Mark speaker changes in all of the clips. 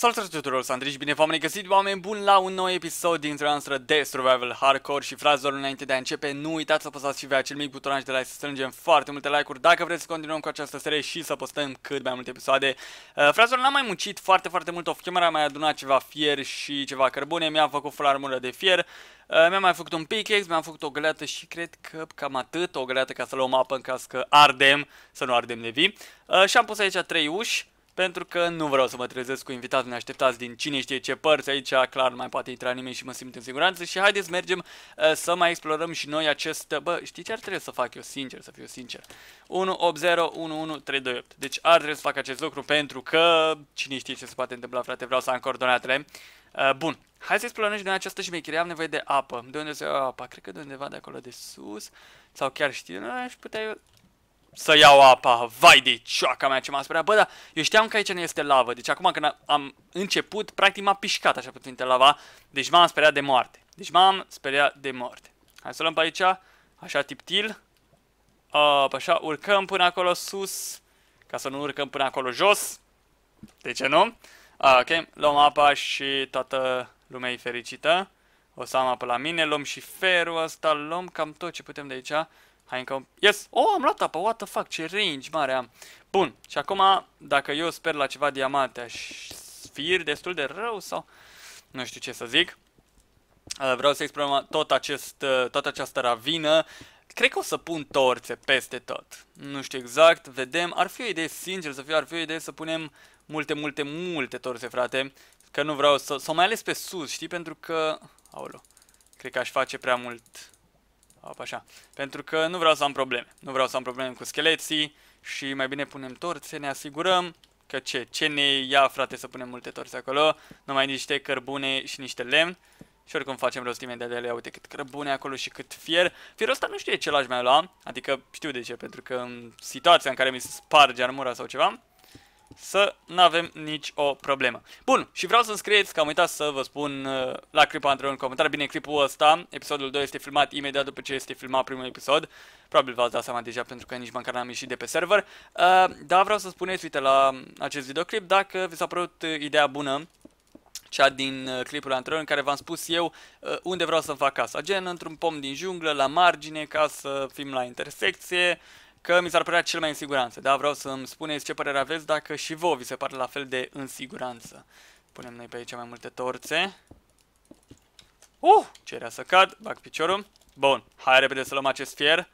Speaker 1: Salutare tuturor, sunt Andrei și bine v-am regăsit, oameni buni, la un nou episod din noastră de Survival Hardcore și frazorul înainte de a începe, nu uitați să apăsați și pe acel mic butonaj de like să strângem foarte multe like-uri dacă vreți să continuăm cu această serie și să postăm cât mai multe episoade. Uh, frazorul n-am mai muncit foarte, foarte mult off camera, mai adunat ceva fier și ceva cărbune, mi-am făcut full armură de fier, uh, mi-am mai făcut un pickaxe, mi-am făcut o găleată și cred că cam atât, o găleată ca să luăm apă în caz că ardem, să nu ardem nevi. Uh, și am pus aici trei uși pentru că nu vreau să mă trezesc cu invitați neașteptați din cine știe ce părți aici, clar nu mai poate intra nimeni și mă simt în siguranță și haideți mergem uh, să mai explorăm și noi acest, uh, bă, știi ce ar trebui să fac eu, sincer, să fiu sincer, 1801138, deci ar trebui să fac acest lucru pentru că cine știe ce se poate întâmpla, frate, vreau să am coordonatele, uh, bun. Hai să explorăm și noi această șmecherie, am nevoie de apă. De unde se ia apa? Cred că de undeva de acolo de sus. Sau chiar știu, nu aș putea eu să iau apa, vai de cioaca mea ce m-a spărat, bă, dar eu știam că aici nu este lavă, deci acum când am început, practic m-a pișcat așa puțin de lava, deci m-am speriat de moarte, deci m-am speriat de moarte. Hai să luăm pe aici, așa tiptil, Up, așa, urcăm până acolo sus, ca să nu urcăm până acolo jos, de ce nu? A, ah, ok, luăm apa și toată lumea e fericită, o să am apă la mine, luăm și ferul ăsta, luăm cam tot ce putem de aici, Hai încă... Yes! Oh, am luat apă! What the fuck? Ce range mare am! Bun. Și acum, dacă eu sper la ceva diamante, aș fir destul de rău sau... Nu știu ce să zic. Uh, vreau să explorăm tot acest, uh, toată această ravină. Cred că o să pun torțe peste tot. Nu știu exact, vedem. Ar fi o idee, sincer să fiu, ar fi o idee să punem multe, multe, multe torțe, frate. Că nu vreau să... Sau mai ales pe sus, știi? Pentru că... Aolo. Cred că aș face prea mult Op, așa. Pentru că nu vreau să am probleme. Nu vreau să am probleme cu scheleții și mai bine punem torțe, ne asigurăm că ce? Ce ne ia, frate, să punem multe torțe acolo? Numai niște cărbune și niște lemn. Și oricum facem rostime de ele, uite cât crăbune acolo și cât fier. Fierul ăsta nu știu ce l-aș mai lua, adică știu de ce, pentru că în situația în care mi se sparge armura sau ceva, să nu avem nici o problemă. Bun, și vreau să-mi scrieți, că am uitat să vă spun uh, la clipul anterior un comentar. Bine, clipul ăsta, episodul 2, este filmat imediat după ce este filmat primul episod. Probabil v-ați dat seama deja pentru că nici măcar n-am ieșit de pe server. Uh, dar vreau să spuneți, uite, la acest videoclip, dacă vi s-a părut uh, ideea bună cea din uh, clipul anterior în care v-am spus eu uh, unde vreau să fac casa. Gen într-un pom din junglă, la margine, ca să fim la intersecție, că mi s-ar părea cel mai în siguranță. Da, vreau să-mi spuneți ce părere aveți dacă și vouă vi se pare la fel de în siguranță. Punem noi pe aici mai multe torțe. Uh, cerea să cad, bag piciorul. Bun, hai repede să luăm acest fier.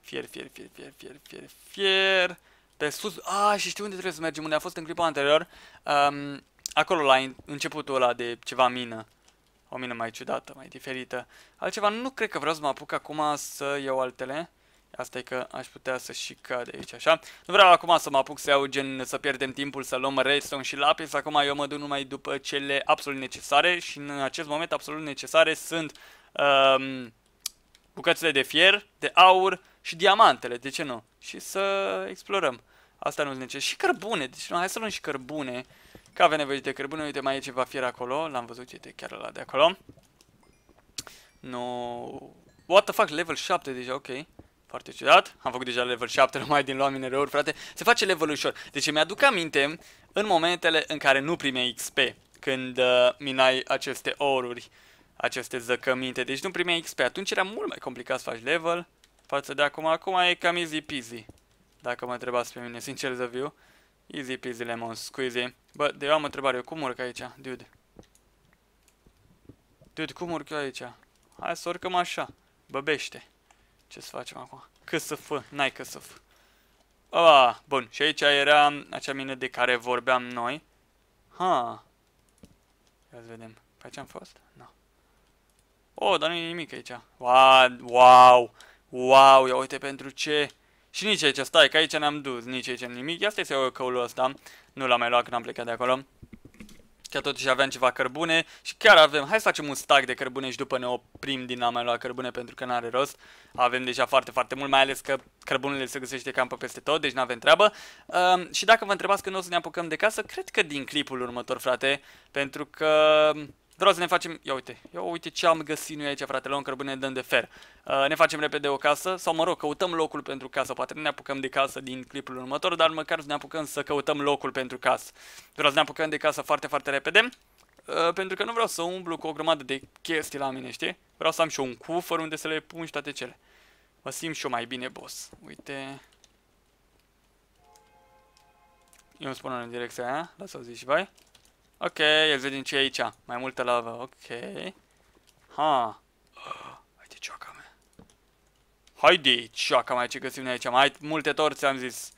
Speaker 1: Fier, fier, fier, fier, fier, fier, fier. Pe sus, ah, și știu unde trebuie să mergem, unde a fost în clipa anterior. Um, acolo, la începutul ăla de ceva mină. O mină mai ciudată, mai diferită. Altceva, nu cred că vreau să mă apuc acum să iau altele. Asta e că aș putea să și cad aici, așa. Nu vreau acum să mă apuc să iau gen să pierdem timpul, să luăm redstone și lapis. Acum eu mă duc numai după cele absolut necesare și în acest moment absolut necesare sunt um, bucățile de fier, de aur și diamantele, de ce nu? Și să explorăm. Asta nu necesar. Și cărbune, deci nu, hai să luăm și cărbune. Că avem nevoie de cărbune, uite mai e ceva fier acolo, l-am văzut, uite chiar la de acolo. Nu... No. What the fuck, level 7 deja, ok. Foarte ciudat. Am făcut deja level 7 numai din lua minereuri, frate. Se face level ușor. Deci mi-aduc aminte în momentele în care nu primeai XP. Când uh, minai aceste oruri, aceste zăcăminte. Deci nu primeai XP. Atunci era mult mai complicat să faci level față de acum. Acum e cam easy peasy. Dacă mă întrebați pe mine, sincer să viu. Easy peasy lemon squeezy. Bă, de eu am o întrebare. Eu cum urc aici, dude? Dude, cum urc eu aici? Hai să urcăm așa. Băbește. Ce să facem acum? Cât să fă? N-ai cât să fă. Ah, bun. Și aici era acea mină de care vorbeam noi. Ha. Ia să vedem. Pe aici am fost? Nu. No. Oh, dar nu e nimic aici. Wow, wow, wow, ia uite pentru ce. Și nici aici, stai, că aici n am dus, nici aici nimic. Ia stai să iau căulul ăsta. Nu l-am mai luat când am plecat de acolo. Că totuși aveam ceva cărbune și chiar avem, hai să facem un stack de cărbune și după ne oprim din a mai lua cărbune pentru că n-are rost. Avem deja foarte, foarte mult, mai ales că cărbunele se găsește cam pe peste tot, deci n-avem treabă. Uh, și dacă vă întrebați când o să ne apucăm de casă, cred că din clipul următor, frate, pentru că Vreau să ne facem, ia uite, ia uite ce am găsit noi aici, frate, luăm cărbune, dăm de fer. Uh, ne facem repede o casă, sau mă rog, căutăm locul pentru casă, poate nu ne apucăm de casă din clipul următor, dar măcar să ne apucăm să căutăm locul pentru casă. Vreau să ne apucăm de casă foarte, foarte repede, uh, pentru că nu vreau să umblu cu o grămadă de chestii la mine, știi? Vreau să am și un cufăr unde să le pun și toate cele. Mă simt și eu mai bine, boss. Uite... Eu îmi spun în direcția aia, lasă-o zici, și Ok, el vedem ce e aici. Mai multă lavă. Ok. Ha. Haide, cioaca mea. Haide, cioaca mea, ce găsim noi aici. Mai multe torțe, am zis.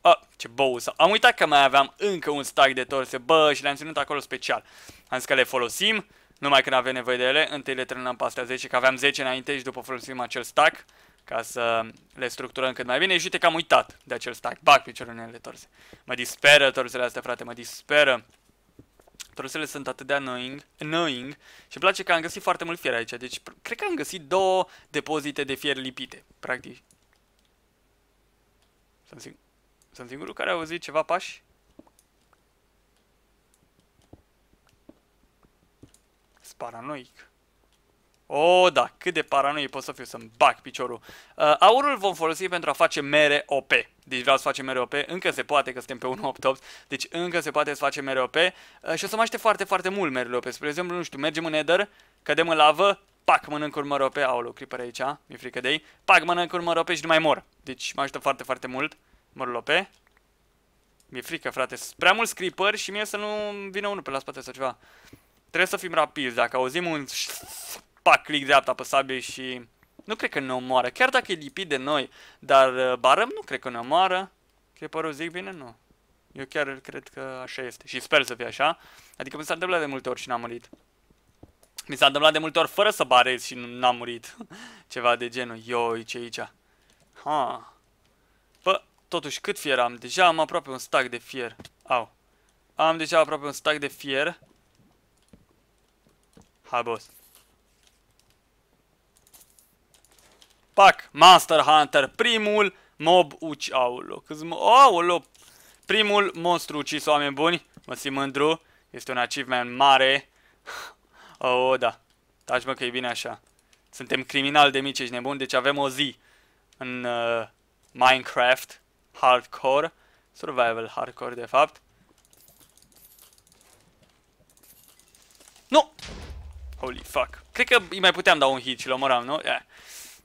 Speaker 1: Oh, ce băusă. Am uitat că mai aveam încă un stack de torțe. Bă, și le-am ținut acolo special. Am zis că le folosim. Numai când avem nevoie de ele. Întâi le terminăm pe astea 10, că aveam 10 înainte și după folosim acel stack. Ca să le structurăm cât mai bine. Și uite că am uitat de acel stack. Bac piciorul în ele torțe. Mă disperă torțele astea, frate, mă disperă. Trosele sunt atât de annoying, annoying și îmi place că am găsit foarte mult fier aici. Deci, cred că am găsit două depozite de fier lipite, practic. Sunt, sing sunt singurul care a auzit ceva pași? Sparanoic. paranoic. Oh, da, cât de paranoie pot să fiu să-mi bag piciorul. Uh, aurul vom folosi pentru a face mere OP. Deci vreau să facem mere OP, încă se poate că suntem pe 1.8.8, deci încă se poate să facem mere OP. Uh, și o să mă aștept foarte, foarte mult merele OP. Spre exemplu, nu știu, mergem în Nether, cădem în lavă, pac, mănânc un mărope, aolo, creeper aici, mi-e frică de ei, pac, mănânc un OP și nu mai mor. Deci mă aștept foarte, foarte mult mărul OP. Mi-e frică, frate, sunt prea mulți creeper și mie să nu vină unul pe la spate sau ceva. Trebuie să fim rapizi, dacă auzim un pac, click dreapta pe sabie și nu cred că ne omoară. Chiar dacă e lipit de noi, dar uh, barăm nu cred că ne omoară. Creeper-ul zic bine? Nu. Eu chiar cred că așa este și sper să fie așa. Adică mi s-a întâmplat de multe ori și n-am murit. Mi s-a întâmplat de multe ori fără să barez și n-am murit. Ceva de genul. Ioi, ce aici? Ha. Bă, totuși cât fier am? Deja am aproape un stack de fier. Au. Am deja aproape un stack de fier. Hai, boss. Pac, Master Hunter, primul mob uci, aolo, câți mo aolo, primul monstru ucis, oameni buni, mă simt mândru, este un achievement mare, oh, da, taci mă că e bine așa, suntem criminal de mici și nebuni, deci avem o zi în uh, Minecraft, hardcore, survival hardcore de fapt, nu! Holy fuck. Cred că îi mai puteam da un hit și l-omoram, nu? Yeah.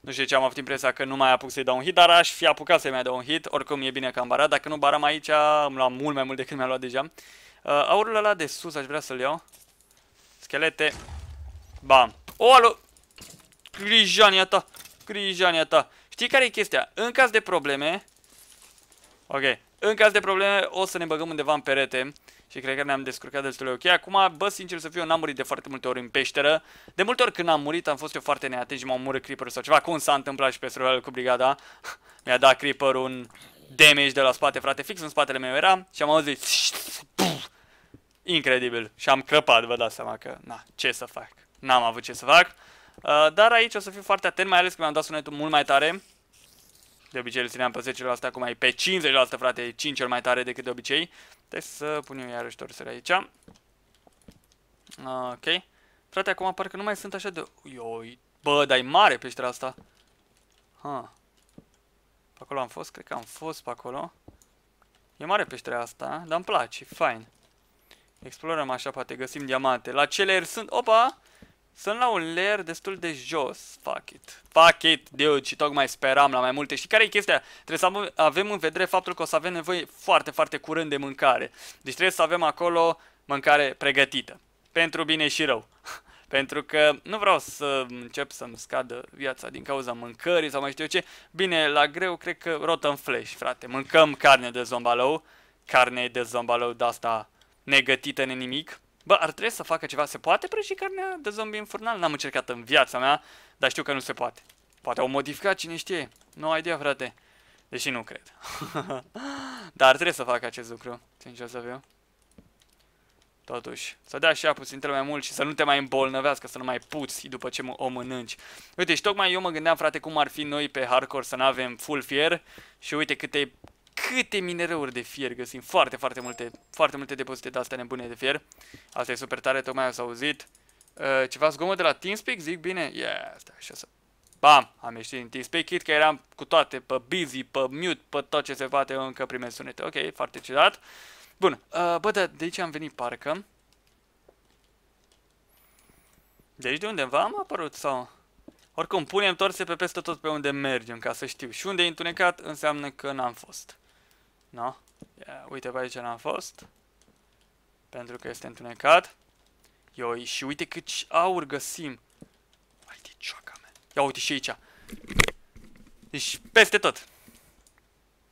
Speaker 1: Nu știu ce am avut impresia că nu mai apuc să-i dau un hit, dar aș fi apucat să-i mai dau un hit. Oricum e bine că am barat. Dacă nu baram aici, am luat mult mai mult decât mi-a luat deja. Uh, aurul ăla de sus aș vrea să-l iau. Schelete. Bam. O, alu! Grijania ta! Grijania ta! Știi care e chestia? În caz de probleme... Ok. În caz de probleme o să ne băgăm undeva în perete și cred că ne-am descurcat destul de ok. Acum, bă, sincer să fiu, n-am murit de foarte multe ori în peșteră. De multe ori când am murit, am fost eu foarte neatent și m-au murit creeper sau ceva. Cum s-a întâmplat și pe survival cu brigada? Mi-a dat creeper un damage de la spate, frate, fix în spatele meu era și am auzit Incredibil. Și am crăpat, vă dați seama că, na, ce să fac? N-am avut ce să fac. Uh, dar aici o să fiu foarte atent, mai ales că mi-am dat sunetul mult mai tare. De obicei îl țineam pe 10%, acum e pe 50%, frate, e 5 ori mai tare decât de obicei. Deci să punem iarăși torsele aici. Ok. Frate, acum parcă nu mai sunt așa de... Ioi. Bă, dar e mare peștera asta. Ha. Pe acolo am fost? Cred că am fost pe acolo. E mare peștera asta, dar îmi place, fain. Explorăm așa, poate găsim diamante. La ce sunt? Opa! Sunt la un layer destul de jos, fuck it. Fuck it, dude, și tocmai speram la mai multe. Și care e chestia? Trebuie să avem, în vedere faptul că o să avem nevoie foarte, foarte curând de mâncare. Deci trebuie să avem acolo mâncare pregătită. Pentru bine și rău. Pentru că nu vreau să încep să-mi scadă viața din cauza mâncării sau mai știu eu ce. Bine, la greu cred că rotăm flash, frate. Mâncăm carne de zombalou. Carne de zombalou de asta negătită în nimic Bă, ar trebui să facă ceva. Se poate prăji carnea de zombie în furnal? N-am încercat în viața mea, dar știu că nu se poate. Poate au modificat, cine știe. Nu ai idee, frate. Deși nu cred. dar ar trebui să facă acest lucru, sincer să fiu. Totuși, să dea și apă puțin mai mult și să nu te mai îmbolnăvească, să nu mai puți după ce o mănânci. Uite, și tocmai eu mă gândeam, frate, cum ar fi noi pe hardcore să nu avem full fier și uite câte câte minerăuri de fier găsim. Foarte, foarte multe, foarte multe depozite de astea nebune de fier. Asta e super tare, tocmai a auzit. Uh, ceva zgomot de la TeamSpeak, zic bine? Yeah, asta așa să... Bam! Am ieșit din TeamSpeak, chit că eram cu toate, pe busy, pe mute, pe tot ce se poate, încă primesc sunete. Ok, foarte ciudat. Bun, uh, bă, de, de aici am venit parcă. De aici de undeva am apărut sau... Oricum, punem torse pe peste tot pe unde mergem, ca să știu. Și unde e întunecat, înseamnă că n-am fost. No? Uite pe aici n-am fost. Pentru că este întunecat. Ioi, și uite cât aur găsim. Uite cioaca mea. Ia uite și aici. Deci peste tot.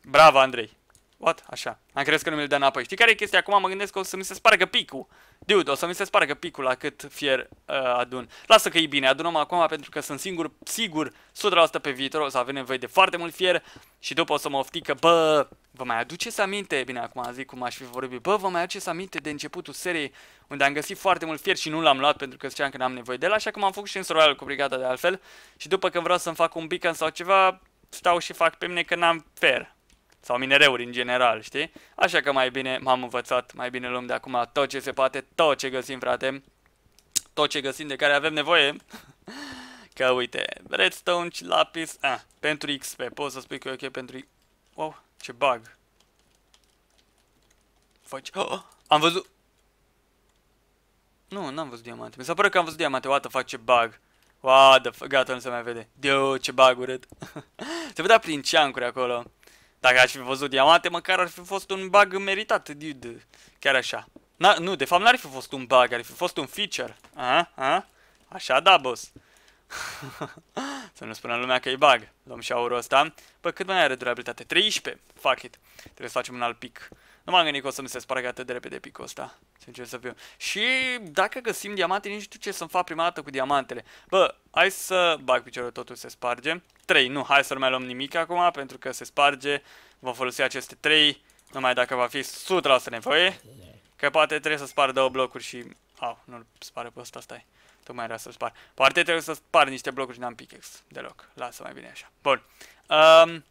Speaker 1: Bravo, Andrei. What? Așa. Am crezut că nu mi-l dă înapoi. Știi care e chestia? Acum mă gândesc că o să mi se spargă picul. Dude, o să mi se că picul la cât fier uh, adun. Lasă că e bine, adunăm acum pentru că sunt singur, sigur, 100% pe viitor o să avem nevoie de foarte mult fier și după o să mă oftic că, bă, vă mai aduceți aminte, bine, acum zic cum aș fi vorbit, bă, vă mai aduceți aminte de începutul seriei unde am găsit foarte mult fier și nu l-am luat pentru că ziceam că n-am nevoie de el, așa că m-am făcut și în survival cu brigada de altfel și după când vreau să-mi fac un beacon sau ceva, stau și fac pe mine că n-am fer sau minereuri în general, știi? Așa că mai bine m-am învățat, mai bine luăm de acum tot ce se poate, tot ce găsim, frate, tot ce găsim de care avem nevoie. Că uite, redstone, lapis, ah, pentru XP, poți să spui că e ok pentru... Wow, ce bug. Faci... Oh, oh, am văzut... Nu, n-am văzut diamante. Mi s-a părut că am văzut diamante. What the fuck, ce bug. What the fuck, gata, nu se mai vede. Dio, ce bug urât. se vedea prin ceancuri acolo. Dacă aș fi văzut diamante, măcar ar fi fost un bug meritat, dude. Chiar așa. Na, nu, de fapt n-ar fi fost un bug, ar fi fost un feature. A, a? Așa da, boss. Să nu spună lumea că e bug. Luăm și aurul ăsta. Bă, cât mai are durabilitate? 13. Fuck it. Trebuie să facem un alt pic. Nu m-am gândit că o să mi se spargă atât de repede picul ăsta, sincer să fiu. Și dacă găsim diamante, nici nu știu ce să-mi fac prima dată cu diamantele. Bă, hai să bag piciorul, totul se sparge. 3, nu, hai să nu mai luăm nimic acum, pentru că se sparge. Vom folosi aceste 3, numai dacă va fi 100% nevoie. Că poate trebuie să spar două blocuri și... Au, nu-l spare pe ăsta, stai. Tocmai era să-l spar. Poate trebuie să spar niște blocuri și n-am pickaxe deloc. Lasă mai bine așa. Bun. Um,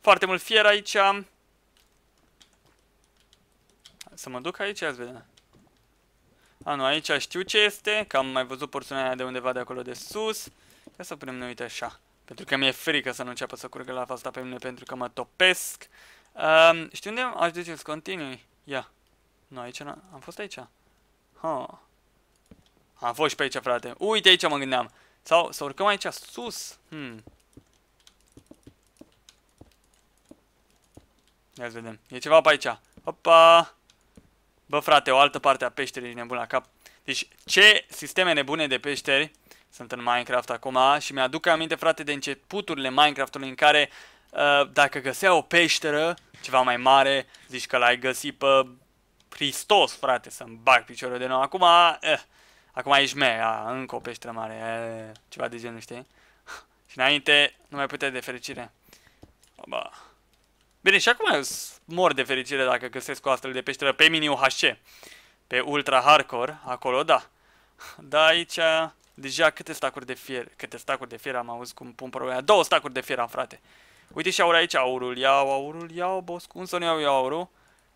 Speaker 1: foarte mult fier aici. Să mă duc aici, ați vedea. A, nu, aici știu ce este, că am mai văzut porțiunea aia de undeva de acolo de sus. Ia să punem noi, uite, așa. Pentru că mi-e frică să nu înceapă să curgă la asta pe mine, pentru că mă topesc. Um, știu unde aș duce să continui? Ia. Nu, aici n am fost aici. Ha. Am fost și pe aici, frate. Uite, aici mă gândeam. Sau să urcăm aici, sus. Hmm. Ia să vedem. E ceva pe aici. Opa! Bă, frate, o altă parte a peșterii nebună la cap. Deci, ce sisteme nebune de peșteri sunt în Minecraft acum și mi-aduc aminte, frate, de începuturile Minecraftului în care uh, dacă găsea o peșteră, ceva mai mare, zici că l-ai găsit pe Hristos, frate, să-mi bag piciorul de nou. Acum, uh, acum ești mea, încă o peșteră mare, uh, ceva de genul, știi? și înainte nu mai putea de fericire. Oba. Bine, și acum mor de fericire dacă găsesc o astfel de peșteră pe mini UHC. Pe ultra hardcore, acolo da. Dar aici, deja câte stacuri de fier, câte stacuri de fier am auzit cum pun problema. Două stacuri de fier am, frate. Uite și aur aici, aurul, iau aurul, iau, boss, cum să nu iau eu aurul?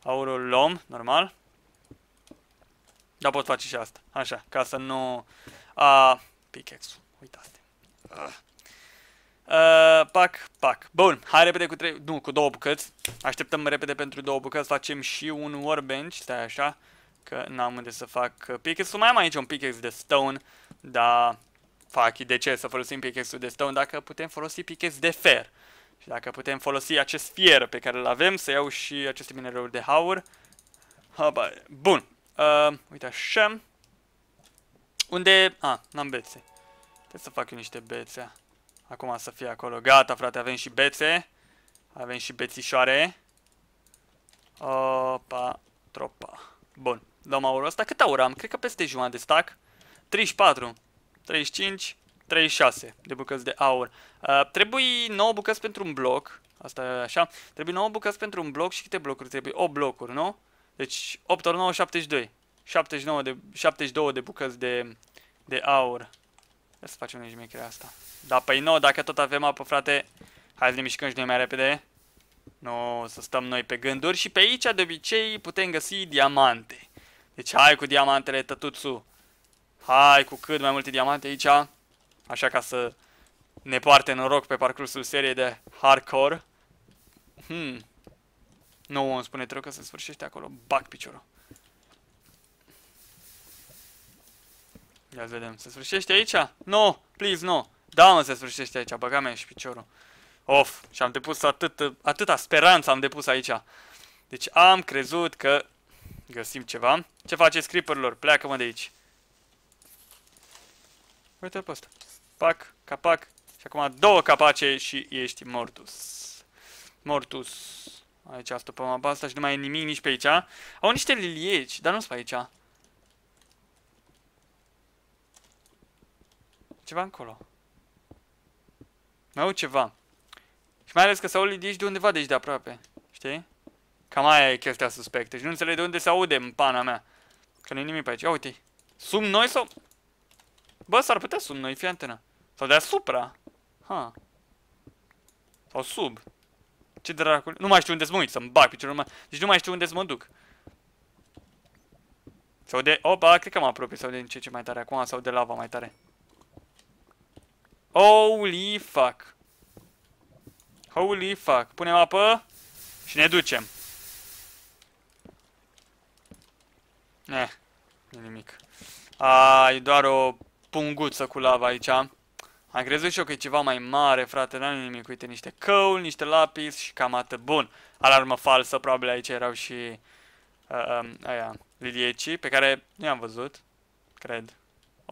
Speaker 1: Aurul luăm, normal. Dar pot face și asta, așa, ca să nu... A, pickaxe-ul, uitați-te. Uh, pac, pac. Bun, hai repede cu trei, nu, cu două bucăți. Așteptăm repede pentru două bucăți, facem și un workbench, stai așa, că n-am unde să fac uh, pickaxe Mai am aici un pickaxe de stone, dar fac de ce să folosim pickaxe de stone dacă putem folosi pickaxe de fer. Și dacă putem folosi acest fier pe care îl avem, să iau și aceste minerale de haur. Haba, bun. Uh, uite așa. Unde... A, ah, n-am bețe. Trebuie să fac eu niște bețe. Acum să fie acolo. Gata, frate, avem și bețe. Avem și bețișoare. Opa, tropa. Bun, luăm aurul ăsta. Cât aur am? Cred că peste jumătate de stack. 34, 35, 36 de bucăți de aur. Uh, trebuie 9 bucăți pentru un bloc. Asta e așa. Trebuie 9 bucăți pentru un bloc și câte blocuri trebuie? 8 blocuri, nu? Deci 8 ori 9, 72. 79 de, 72 de bucăți de, de aur. Trebuie să facem noi șmecherea asta. Da, păi nu, dacă tot avem apă, frate, hai să ne mișcăm și noi mai repede. Nu, să stăm noi pe gânduri și pe aici, de obicei, putem găsi diamante. Deci hai cu diamantele, tătuțu. Hai cu cât mai multe diamante aici. Așa ca să ne poarte noroc pe parcursul seriei de hardcore. Hmm. Nu îmi spune trebuie că se sfârșește acolo. Bac piciorul. Ia vedem. Se sfârșește aici? No! Please, no! Da, mă, se sfârșește aici. Băga mea și piciorul. Of! Și am depus atât, atâta speranță am depus aici. Deci am crezut că găsim ceva. Ce face creeperilor? Pleacă-mă de aici. Uite-l pe ăsta. Pac, capac. Și acum două capace și ești mortus. Mortus. Aici stopăm apa asta și nu mai e nimic nici pe aici. Au niște lilieci, dar nu sunt pe aici. Ceva încolo. Mai au ceva. Și mai ales că s-au de aici de undeva, deci de aproape. Știi? Cam aia e chestia suspectă. Și nu înțeleg de unde se aude în pana mea. Că nu-i nimic pe aici. Ia uite -i. Sub noi sau... Bă, s-ar putea sub noi, fie antena. Sau deasupra. Ha. Sau sub. Ce dracul? Nu mai știu unde să mă uit, să-mi bag piciorul meu. Deci nu mai știu unde să mă duc. Sau de... Opa, cred că mă apropie sau de ce ce mai tare acum, sau de lava mai tare. Holy fuck. Holy fuck. Punem apă și ne ducem. Ne, nu nimic. A, e doar o punguță cu lava aici. Am crezut și eu că e ceva mai mare, frate, dar nu nimic. Uite, niște căul, niște lapis și cam atât. Bun, alarmă falsă, probabil aici erau și uh, um, aia, liliecii, pe care nu i-am văzut, cred.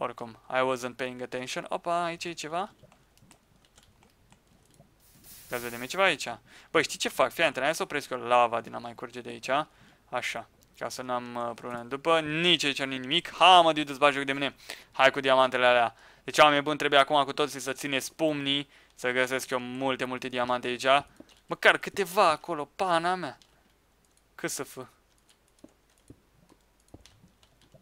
Speaker 1: Oricum, I wasn't paying attention. Opa, aici e ceva. Ia să vedem, e ceva aici. Băi, știi ce fac? Fii atent, hai să opresc lava din a mai curge de aici. Așa, ca să n-am uh, probleme. După, nici aici nu nimic. Ha, mă, de să joc de mine. Hai cu diamantele alea. Deci, oameni bun trebuie acum cu toții să ține spumnii. să găsesc eu multe, multe diamante aici. Măcar câteva acolo, pana mea. Cât să fă?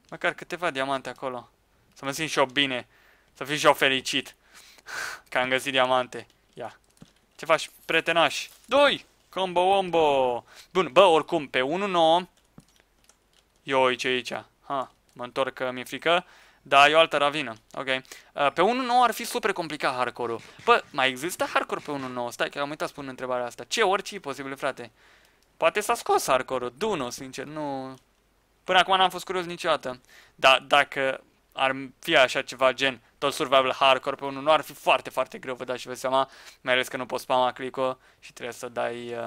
Speaker 1: Măcar câteva diamante acolo. Să mă simt și eu bine. Să fiu și eu fericit. Că am găsit diamante. Ia. Ce faci, pretenaș? Doi! Combo ombo! Bun, bă, oricum, pe 1-9... Eu uite aici. Ha, mă întorc că mi-e frică. Da, e o altă ravină. Ok. Uh, pe 1-9 ar fi super complicat hardcore-ul. Bă, mai există hardcore pe 1-9? Stai că am uitat să pun întrebarea asta. Ce orice e posibil, frate? Poate s-a scos hardcore-ul. Duno, sincer, nu... Până acum n-am fost curios niciodată. Dar dacă ar fi așa ceva gen tot survival hardcore pe unul, nu ar fi foarte, foarte greu, vă dați și vă seama, mai ales că nu poți spama click și trebuie să dai uh,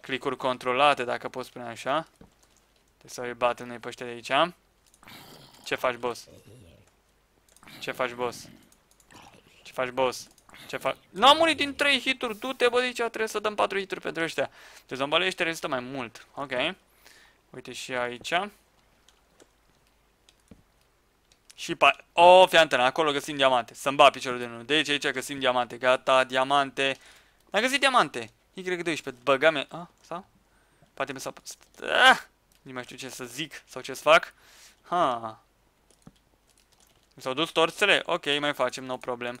Speaker 1: clicuri controlate, dacă poți spune așa. Trebuie să i bat noi pe de aici. Ce faci, boss? Ce faci, boss? Ce faci, boss? Ce faci? N-am murit din 3 hituri, tu te bă, zicea, trebuie să dăm 4 hituri pentru ăștia. Te zombalește, rezistă mai mult. Ok. Uite și aici. Și o, fii antena, acolo găsim diamante. Să-mi ba piciorul de nu. Deci aici găsim diamante. Gata, diamante. Am găsit diamante. Y12, băgame. mea. A, sau? Poate mi s-a... Ah! Nu mai știu ce să zic sau ce să fac. Ha. Mi s-au dus torțele? Ok, mai facem, no problem.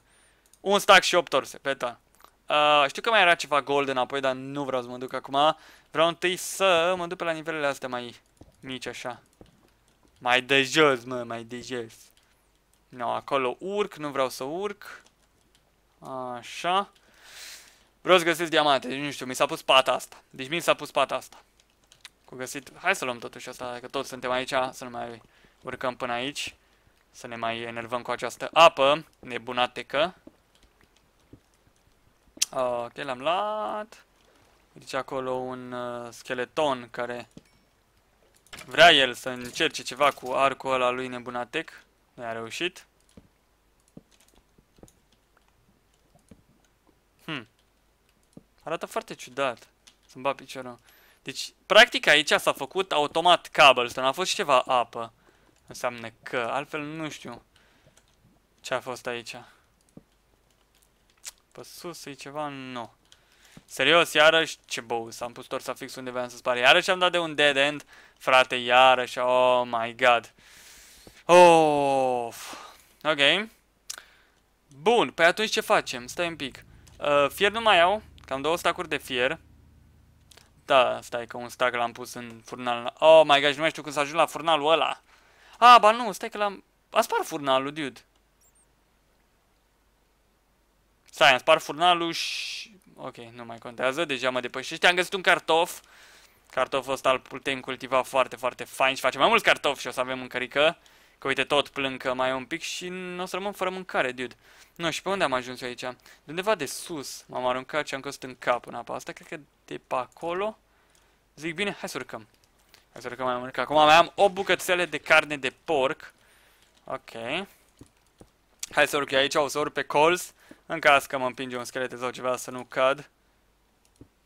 Speaker 1: Un stack și 8 torțe, pe ta. Uh, știu că mai era ceva gold înapoi, dar nu vreau să mă duc acum. Vreau întâi să mă duc pe la nivelele astea mai mici, așa. Mai de jos, mă, mai de jos. Nu, no, acolo urc, nu vreau să urc. Așa. Vreau să găsesc diamante, nu știu, mi s-a pus pata asta. Deci mi s-a pus pata asta. Cu găsit... Hai să luăm totuși asta, că toți suntem aici, să nu mai urcăm până aici. Să ne mai enervăm cu această apă nebunatecă. Ok, l-am luat. Deci acolo un uh, scheleton care Vrea el să încerce ceva cu arcul ăla lui nebunatec. Nu a reușit. Hmm. Arată foarte ciudat. Să-mi bat piciorul. Deci, practic aici s-a făcut automat cobblestone. A fost și ceva apă. Înseamnă că, altfel nu știu ce a fost aici. Pe sus e ceva nou. Serios, iarăși, ce bău, s-am pus torsa fix unde vreau să spare. Iarăși am dat de un dead end, frate, iarăși, oh my god. Oh, ok. Bun, păi atunci ce facem? Stai un pic. Uh, fier nu mai au, cam două stacuri de fier. Da, stai că un stac l-am pus în furnal. Oh my god, nu mai știu cum să ajung la furnalul ăla. Ah, ba nu, stai că l-am... A spart furnalul, dude. Stai, am spart furnalul și ok, nu mai contează, deja mă depășește. Am găsit un cartof. Cartoful ăsta îl putem cultiva foarte, foarte fain și facem mai mulți cartofi și o să avem mâncărică. Că uite, tot plâncă mai un pic și nu o să rămân fără mâncare, dude. Nu, și pe unde am ajuns eu aici? De undeva de sus m-am aruncat și am căzut în cap în apa asta. Cred că de pe acolo. Zic, bine, hai să urcăm. Hai să urcăm mai mult, acum mai am 8 bucățele de carne de porc. Ok. Hai să urc eu aici, o să urc pe colț. În caz că mă împinge un schelet sau ceva să nu cad.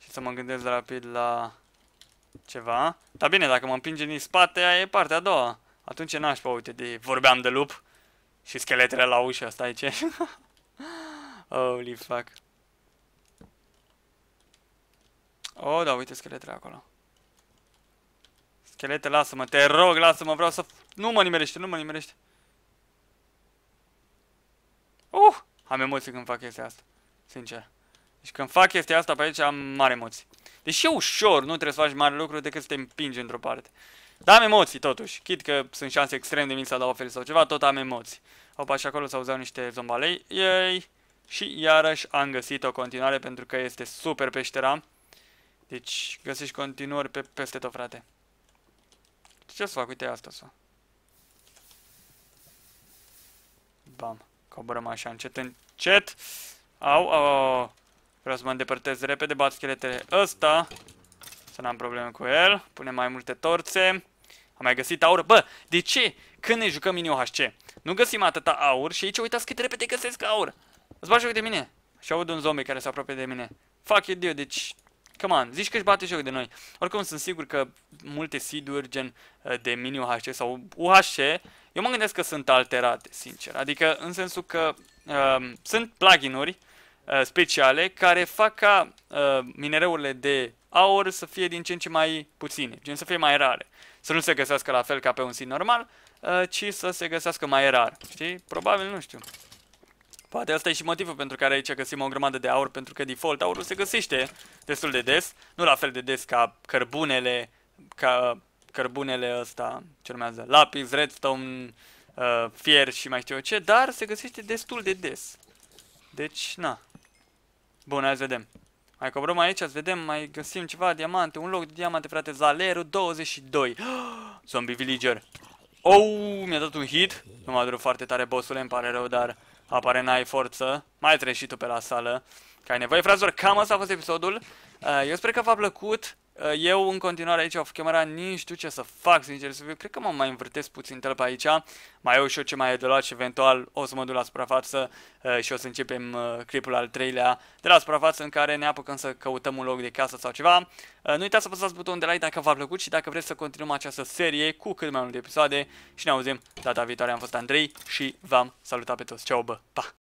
Speaker 1: Și să mă gândesc rapid la ceva. Dar bine, dacă mă împinge din spate, aia e partea a doua. Atunci n-aș uite, de vorbeam de lup și scheletele la ușă, asta e ce. Holy fuck. Oh, da, uite scheletele acolo. Schelete, lasă-mă, te rog, lasă-mă, vreau să... Nu mă nimerește, nu mă nimerește. Uh! Am emoții când fac chestia asta. Sincer. Deci când fac chestia asta pe aici am mare emoții. Deși e ușor, nu trebuie să faci mare lucru decât să te împingi într-o parte. Dar am emoții totuși. Chit că sunt șanse extrem de mici să dau oferi sau ceva, tot am emoții. Opa, și acolo s-auzeau niște zombalei. Ei! Și iarăși am găsit o continuare pentru că este super peștera. Deci găsești continuări pe peste tot, frate. Ce să fac? Uite asta să. Bam. Coborăm așa, încet, încet. Au, au, au. Vreau să mă îndepărtez repede, bat scheletele ăsta. Să n-am probleme cu el. Punem mai multe torțe. Am mai găsit aur. Bă, de ce? Când ne jucăm mini OHC, nu găsim atâta aur și aici uitați cât repede găsesc aur. Îți bagi de mine. Și aud un zombie care se apropie de mine. Fuck you, dude, deci Come on, zici că își bate joc de noi. Oricum sunt sigur că multe seed-uri gen uh, de mini UHC sau UHC, eu mă gândesc că sunt alterate, sincer. Adică în sensul că um, sunt plugin-uri uh, speciale care fac ca uh, minereurile de aur să fie din ce în ce mai puține, gen să fie mai rare. Să nu se găsească la fel ca pe un seed normal, uh, ci să se găsească mai rar. Știi? Probabil, nu știu. Poate asta e și motivul pentru care aici găsim o grămadă de aur, pentru că default aurul se găsește destul de des. Nu la fel de des ca cărbunele, ca cărbunele ăsta, ce urmează, lapis, redstone, uh, fier și mai știu eu ce, dar se găsește destul de des. Deci, na. Bun, hai să vedem. Mai coborăm aici, să vedem, mai găsim ceva, diamante, un loc de diamante, frate, Zalero, 22. Zombie villager. Oh, mi-a dat un hit. Nu m-a durut foarte tare bossul, îmi pare rău, dar Apare n-ai forță. Mai treci și tu pe la sală. Ca ai nevoie, fraților. Cam asta a fost episodul. Uh, eu sper că v-a plăcut. Uh, eu în continuare aici off camera nici știu ce să fac, sincer să fiu. Cred că mă mai învârtez puțin pe aici. Mai eu și eu ce mai e de luat și eventual o să mă duc la suprafață uh, și o să începem uh, clipul al treilea de la suprafață în care ne apucăm să căutăm un loc de casă sau ceva. Nu uitați să apăsați butonul de like dacă v-a plăcut și dacă vreți să continuăm această serie cu cât mai multe episoade și ne auzim data viitoare. Am fost Andrei și v-am salutat pe toți. Ceau, bă! Pa!